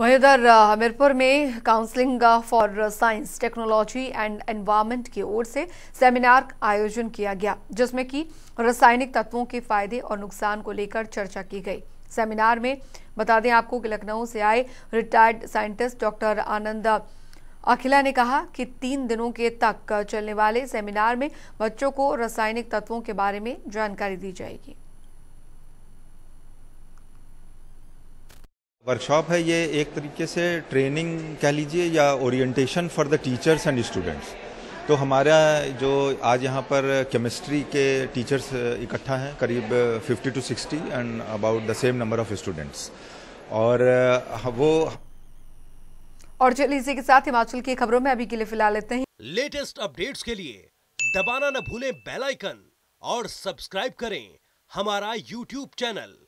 वहीं उधर हमीरपुर में counselling for science technology and environment की ओर से सेमिनार आयोजन किया गया जिसमें कि रासायनिक तत्वों के फायदे और नुकसान को लेकर चर्चा की गई सेमिनार में बता दें आपको कि लखनऊ से आए retired scientist doctor Anand Akhila ने कहा कि तीन दिनों के तक चलने वाले सेमिनार में बच्चों को रासायनिक तत्वों के बारे में जानकारी दी जाएगी वर्कशॉप है ये एक तरीके से ट्रेनिंग कह लीजिए या orientation for the teachers and students तो हमारा जो आज यहाँ पर केमिस्ट्री के टीचर्स इकट्ठा हैं करीब 50 to 60 and about the same number of students और हाँ, वो और चलिए इसी के साथ हिमाचल की खबरों में अभी के लिए फिलहाल लेते हैं लेटेस्ट अपडेट्स के लिए दबाना न भूलें बेलाइकन और सब्सक्राइब करें हमारा यूट्यूब चैनल